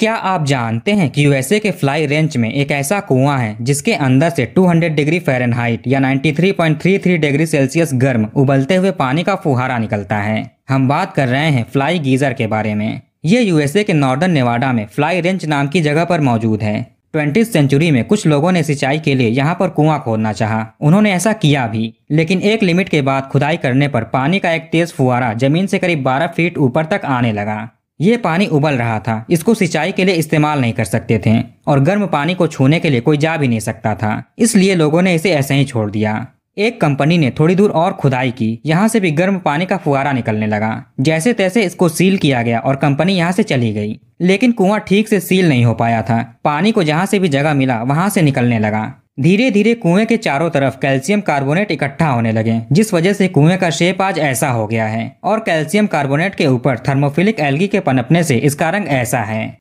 क्या आप जानते हैं कि यूएसए के फ्लाई रेंज में एक ऐसा कुआं है जिसके अंदर से 200 डिग्री फ़ारेनहाइट या 93.33 डिग्री सेल्सियस गर्म उबलते हुए पानी का फुहारा निकलता है हम बात कर रहे हैं फ्लाई गीजर के बारे में ये यूएसए के नॉर्दर्न नेवाडा में फ्लाई रेंज नाम की जगह पर मौजूद है ट्वेंटी सेंचुरी में कुछ लोगों ने सिंचाई के लिए यहाँ पर कुआं खोदना चाहा। उन्होंने ऐसा किया भी लेकिन एक लिमिट के बाद खुदाई करने पर पानी का एक तेज फुहारा जमीन से करीब 12 फीट ऊपर तक आने लगा ये पानी उबल रहा था इसको सिंचाई के लिए इस्तेमाल नहीं कर सकते थे और गर्म पानी को छूने के लिए कोई जा भी नहीं सकता था इसलिए लोगों ने इसे ऐसे ही छोड़ दिया एक कंपनी ने थोड़ी दूर और खुदाई की यहाँ से भी गर्म पानी का फुहारा निकलने लगा जैसे तैसे इसको सील किया गया और कंपनी यहाँ से चली गई लेकिन कुआं ठीक से सील नहीं हो पाया था पानी को जहाँ से भी जगह मिला वहाँ से निकलने लगा धीरे धीरे कुएं के चारों तरफ कैल्शियम कार्बोनेट इकट्ठा होने लगे जिस वजह से कुएं का शेप आज ऐसा हो गया है और कैल्शियम कार्बोनेट के ऊपर थर्मोफिलिक एल्गी के पनपने से इसका रंग ऐसा है